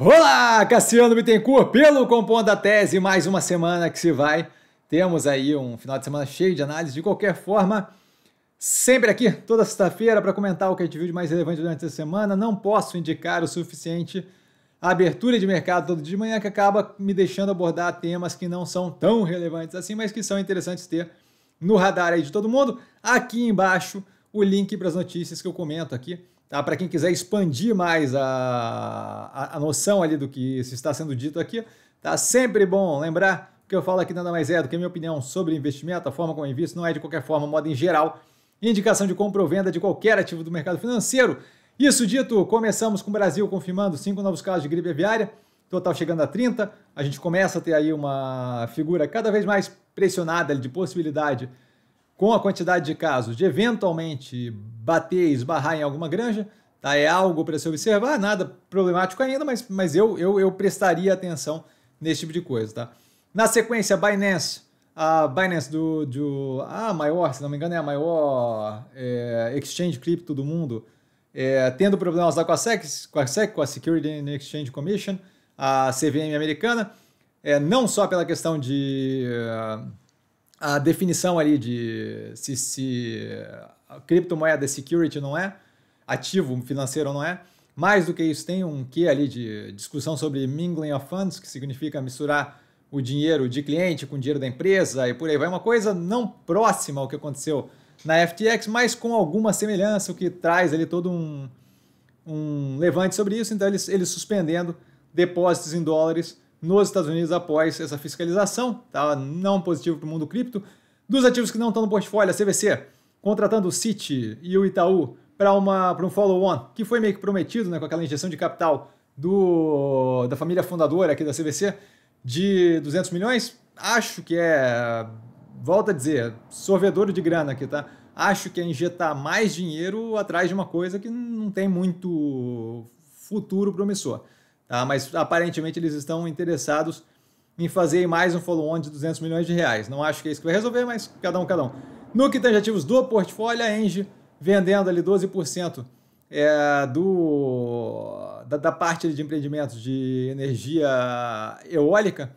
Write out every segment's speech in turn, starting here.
Olá, Cassiano Bittencourt, pelo Compom da Tese, mais uma semana que se vai. Temos aí um final de semana cheio de análise. De qualquer forma, sempre aqui, toda sexta-feira, para comentar o que a gente viu de mais relevante durante a semana. Não posso indicar o suficiente a abertura de mercado todo dia de manhã, que acaba me deixando abordar temas que não são tão relevantes assim, mas que são interessantes ter no radar aí de todo mundo. Aqui embaixo, o link para as notícias que eu comento aqui Tá? Ah, Para quem quiser expandir mais a, a, a, noção ali do que está sendo dito aqui, tá sempre bom lembrar que eu falo aqui nada mais é do que a minha opinião sobre investimento, a forma como eu invisto, não é de qualquer forma, modo em geral, indicação de compra ou venda de qualquer ativo do mercado financeiro. Isso dito, começamos com o Brasil confirmando cinco novos casos de gripe aviária, total chegando a 30. A gente começa a ter aí uma figura cada vez mais pressionada de possibilidade com a quantidade de casos, de eventualmente bater e esbarrar em alguma granja, tá? é algo para se observar, nada problemático ainda, mas, mas eu, eu, eu prestaria atenção nesse tipo de coisa. Tá? Na sequência, Binance, a Binance do, do a maior, se não me engano, é a maior é, exchange cripto do mundo, é, tendo problemas lá com a SEC, com a, SEC, com a Security and Exchange Commission, a CVM americana, é, não só pela questão de... Uh, a definição ali de se, se criptomoeda é security não é, ativo financeiro não é. Mais do que isso, tem um que ali de discussão sobre mingling of funds, que significa misturar o dinheiro de cliente com o dinheiro da empresa e por aí vai. É uma coisa não próxima ao que aconteceu na FTX, mas com alguma semelhança, o que traz ali todo um, um levante sobre isso. Então, eles, eles suspendendo depósitos em dólares nos Estados Unidos após essa fiscalização, tá? não positivo para o mundo cripto. Dos ativos que não estão no portfólio, a CVC contratando o Citi e o Itaú para um follow-on, que foi meio que prometido né, com aquela injeção de capital do, da família fundadora aqui da CVC de 200 milhões. Acho que é, volta a dizer, sorvedor de grana aqui, tá? Acho que é injetar mais dinheiro atrás de uma coisa que não tem muito futuro promissor. Tá? Mas aparentemente eles estão interessados em fazer mais um follow-on de 200 milhões de reais. Não acho que é isso que vai resolver, mas cada um, cada um. No que tange ativos do portfólio, a Engie vendendo ali 12% é, do, da, da, parte de empreendimentos de energia eólica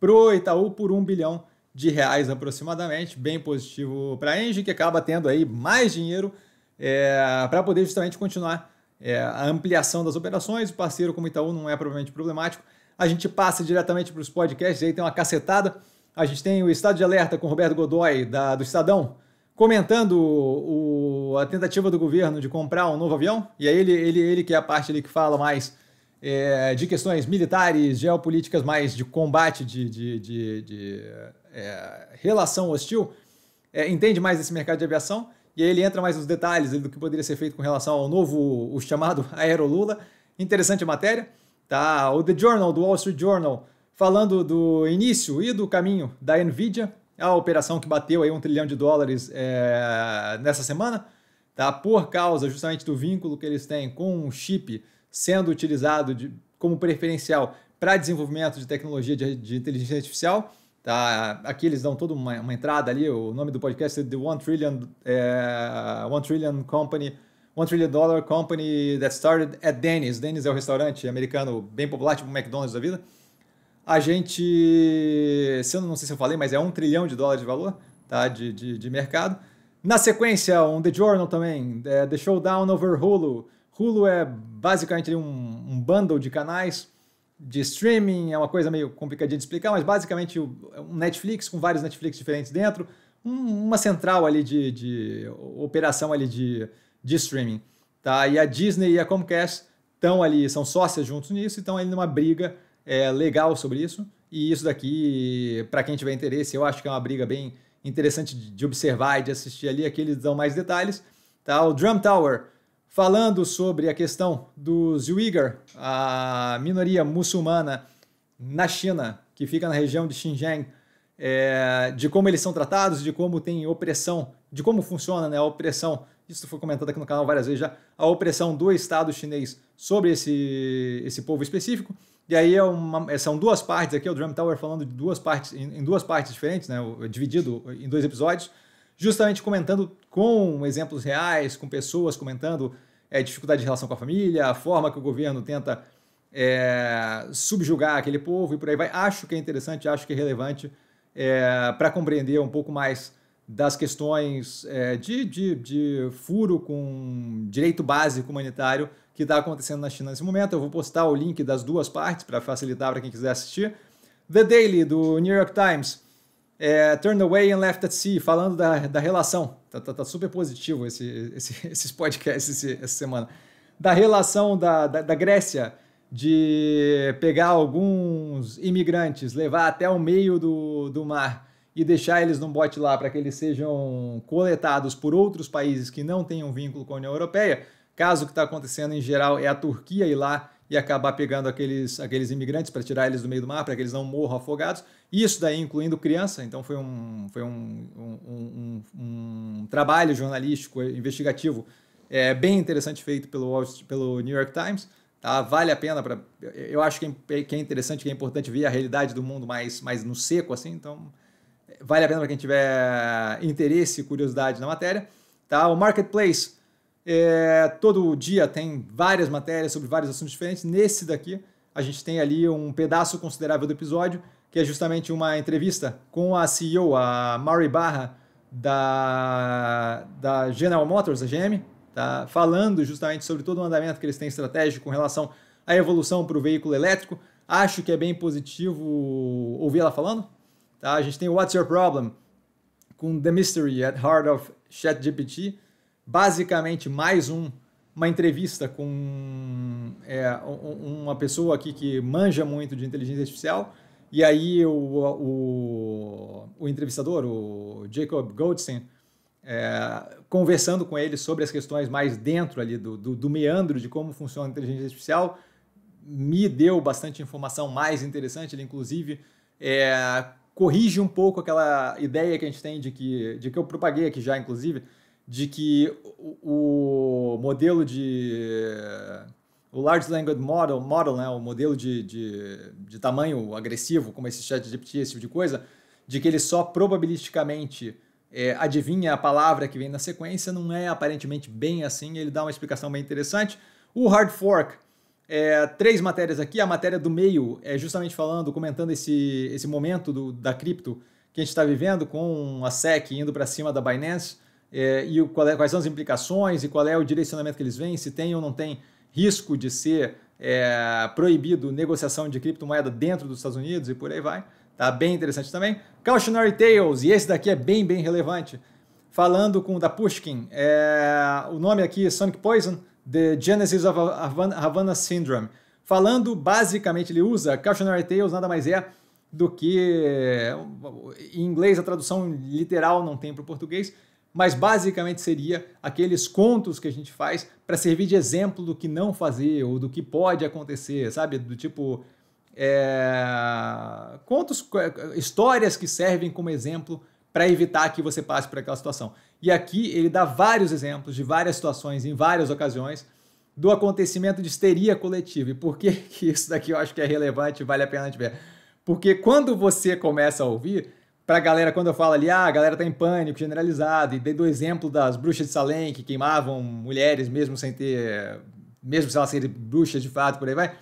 para o Itaú por 1 bilhão de reais aproximadamente, bem positivo para a Engie, que acaba tendo aí mais dinheiro é, para poder justamente continuar é, a ampliação das operações, o parceiro como Itaú não é provavelmente problemático. A gente passa diretamente para os podcasts, aí tem uma cacetada. A gente tem o Estado de Alerta com Roberto Godoy, da, do Estadão, comentando o, a tentativa do governo de comprar um novo avião. E aí ele, ele, ele que é a parte ali que fala mais é, de questões militares, geopolíticas, mais de combate, de, de, de, de é, relação hostil, é, entende mais esse mercado de aviação. E aí ele entra mais nos detalhes do que poderia ser feito com relação ao novo, o chamado Aero Lula. Interessante a matéria. Tá, o The Journal, do Wall Street Journal, falando do início e do caminho da Nvidia, a operação que bateu aí um trilhão de dólares é, nessa semana, tá, por causa justamente do vínculo que eles têm com o um chip sendo utilizado de, como preferencial para desenvolvimento de tecnologia de, de inteligência artificial. Tá? Aqui eles dão toda uma, uma entrada ali, o nome do podcast é The One Trillion, é, One Trillion Company, One Trillion Dollar Company That Started at Denny's. Denny's é o restaurante americano bem popular, tipo McDonald's da vida. A gente, se eu não sei se eu falei, mas é um trilhão de dólares de valor tá? de, de, de mercado. Na sequência, um The Journal também, é, The Showdown over Hulu. Hulu é basicamente um, um bundle de canais de streaming, é uma coisa meio complicadinha de explicar, mas basicamente é um Netflix com vários Netflix diferentes dentro, uma central ali de, de operação ali de, de streaming. Tá? E a Disney e a Comcast estão ali, são sócias juntos nisso, então ali numa briga é, legal sobre isso. E isso daqui, para quem tiver interesse, eu acho que é uma briga bem interessante de, de observar e de assistir ali, aqui eles dão mais detalhes. Tá? O Drum Tower falando sobre a questão dos Uyghur, a minoria muçulmana na China, que fica na região de Xinjiang, é, de como eles são tratados, de como tem opressão, de como funciona né, a opressão, isso foi comentado aqui no canal várias vezes já, a opressão do Estado chinês sobre esse, esse povo específico. E aí é uma, é, são duas partes aqui, é o Drum Tower falando de duas partes, em, duas partes diferentes, né, é dividido em dois episódios justamente comentando com exemplos reais, com pessoas comentando é, dificuldade de relação com a família, a forma que o governo tenta é, subjugar aquele povo e por aí vai. Acho que é interessante, acho que é relevante é, para compreender um pouco mais das questões é, de, de, de, furo com direito básico humanitário que está acontecendo na China nesse momento. Eu vou postar o link das duas partes para facilitar para quem quiser assistir. The Daily, do New York Times, é, Turn Away and Left at Sea, falando da, da relação. Tá, tá, tá super positivo esse, esse, esses podcasts esse, essa semana. Da relação da, da, da, Grécia de pegar alguns imigrantes, levar até o meio do, do mar e deixar eles num bote lá para que eles sejam coletados por outros países que não tenham vínculo com a União Europeia. Caso que está acontecendo em geral é a Turquia ir lá e acabar pegando aqueles, aqueles imigrantes para tirar eles do meio do mar, para que eles não morram afogados. Isso daí incluindo criança, então foi um, foi um, um, um, um trabalho jornalístico, investigativo, é, bem interessante feito pelo, pelo New York Times. Tá? Vale a pena, pra, eu acho que é, que é interessante, que é importante ver a realidade do mundo mais, mais no seco, assim, então vale a pena para quem tiver interesse e curiosidade na matéria. Tá? O Marketplace é, todo dia tem várias matérias sobre vários assuntos diferentes. Nesse daqui, a gente tem ali um pedaço considerável do episódio, que é justamente uma entrevista com a CEO, a Mary Barra, da, da General Motors, a GM, tá? falando justamente sobre todo o andamento que eles têm estratégico com relação à evolução para o veículo elétrico. Acho que é bem positivo ouvir ela falando. Tá? A gente tem What's Your Problem? com The Mystery at Heart of ChatGPT, basicamente mais um, uma entrevista com é, uma pessoa aqui que manja muito de inteligência artificial. E aí o, o, o entrevistador, o Jacob Goldstein, é, conversando com ele sobre as questões mais dentro ali do, do, do meandro de como funciona a inteligência artificial, me deu bastante informação mais interessante. Ele, inclusive, é, corrige um pouco aquela ideia que a gente tem de que, de que eu propaguei aqui já, inclusive, de que o, o modelo de o Large Language Model, model né, o modelo de, de, de tamanho agressivo, como esse chat GPT, esse tipo de coisa, de que ele só probabilisticamente é, adivinha a palavra que vem na sequência, não é aparentemente bem assim, ele dá uma explicação bem interessante. O Hard Fork, é, três matérias aqui, a matéria do meio é justamente falando, comentando esse, esse momento do, da cripto que a gente está vivendo, com a SEC indo para cima da Binance, é, e é, quais são as implicações e qual é o direcionamento que eles vêm, se tem ou não tem risco de ser é, proibido negociação de criptomoeda dentro dos Estados Unidos e por aí vai. Tá bem interessante também. Cautionary Tales, e esse daqui é bem, bem relevante. Falando com o da Pushkin, é, o nome aqui é Sonic Poison, The Genesis of Havana Syndrome. Falando, basicamente, ele usa Cautionary Tales, nada mais é do que. Em inglês, a tradução literal não tem para o português mas basicamente seria aqueles contos que a gente faz para servir de exemplo do que não fazer ou do que pode acontecer, sabe? Do tipo. É... Contos, é, histórias que servem como exemplo para evitar que você passe por aquela situação. E aqui ele dá vários exemplos de várias situações, em várias ocasiões, do acontecimento de histeria coletiva. E por que, que isso daqui eu acho que é relevante e vale a pena a gente ver? Porque quando você começa a ouvir, para a galera, quando eu falo ali, ah, a galera tá em pânico generalizado, e dei do exemplo das bruxas de Salem que queimavam mulheres mesmo sem ter, mesmo se elas serem bruxas de fato, por aí vai.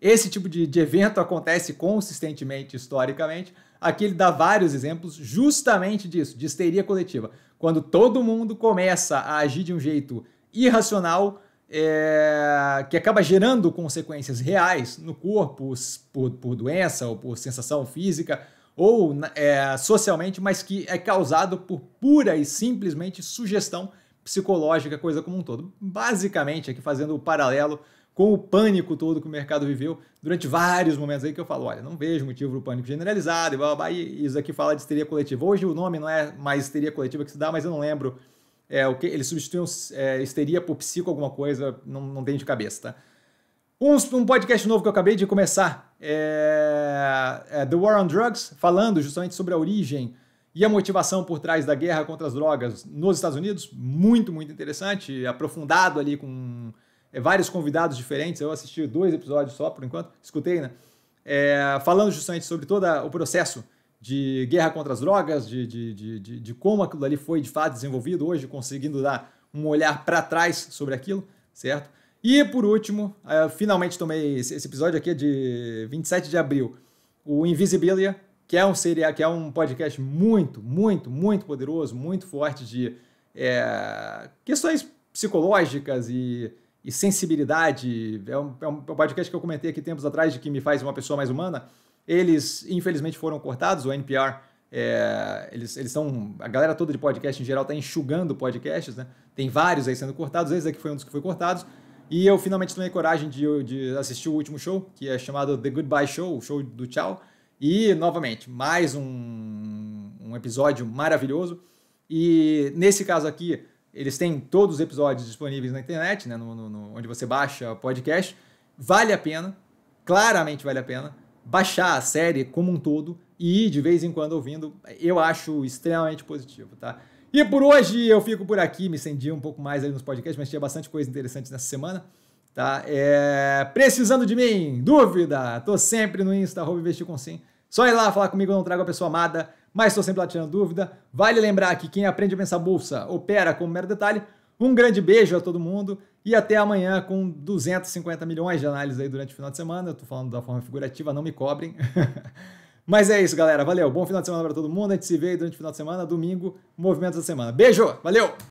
Esse tipo de, de evento acontece consistentemente, historicamente. Aqui ele dá vários exemplos justamente disso, de histeria coletiva. Quando todo mundo começa a agir de um jeito irracional, é, que acaba gerando consequências reais no corpo, por, por doença ou por sensação física ou é, socialmente, mas que é causado por pura e simplesmente sugestão psicológica, coisa como um todo. Basicamente, aqui fazendo o paralelo com o pânico todo que o mercado viveu durante vários momentos aí que eu falo, olha, não vejo motivo para o pânico generalizado e blá, blá, blá, e isso aqui fala de histeria coletiva. Hoje o nome não é mais histeria coletiva que se dá, mas eu não lembro é, o que eles substituem é, histeria por psico alguma coisa, não, não tem de cabeça, tá? Um, um podcast novo que eu acabei de começar é, é The War on Drugs, falando justamente sobre a origem e a motivação por trás da guerra contra as drogas nos Estados Unidos. Muito, muito interessante, aprofundado ali com é, vários convidados diferentes. Eu assisti dois episódios só por enquanto, escutei, né? É, falando justamente sobre todo o processo de guerra contra as drogas, de, de, de, de, como aquilo ali foi de fato desenvolvido hoje, conseguindo dar um olhar para trás sobre aquilo, certo? E por último, eh, finalmente tomei esse, episódio aqui de 27 de abril, o Invisibilia, que é um serial, que é um podcast muito, muito, muito poderoso, muito forte de é, questões psicológicas e, e sensibilidade. É, é um, é um, podcast que eu comentei aqui tempos atrás de que me faz uma pessoa mais humana. Eles, infelizmente, foram cortados, o NPR. É, eh, eles estão. A galera toda de podcast em geral está enxugando podcasts, né? Tem vários aí sendo cortados, esse aqui foi um dos que foi cortados. E eu finalmente tomei coragem de, de assistir o último show, que é chamado The Goodbye Show, o show do tchau. E, novamente, mais um, um episódio maravilhoso. E nesse caso aqui, eles têm todos os episódios disponíveis na internet, né, no, no, onde você baixa podcast. Vale a pena, claramente vale a pena, baixar a série como um todo e ir de vez em quando ouvindo. Eu acho extremamente positivo, tá? E por hoje eu fico por aqui, me estendi um pouco mais aí nos podcasts, mas tinha bastante coisa interessante nessa semana. Tá? É... Precisando de mim? Dúvida? Tô sempre no Insta, arroba investir com sim. Só ir lá falar comigo, eu não trago a pessoa amada, mas estou sempre lá tirando dúvida. Vale lembrar que quem aprende a pensar bolsa opera como mero detalhe. Um grande beijo a todo mundo e até amanhã com 250 milhões de análises aí durante o final de semana. Eu tô falando da forma figurativa, não me cobrem. Mas é isso, galera. Valeu. Bom final de semana para todo mundo. A gente se vê durante o final de semana. Domingo, movimentos da semana. Beijo. Valeu.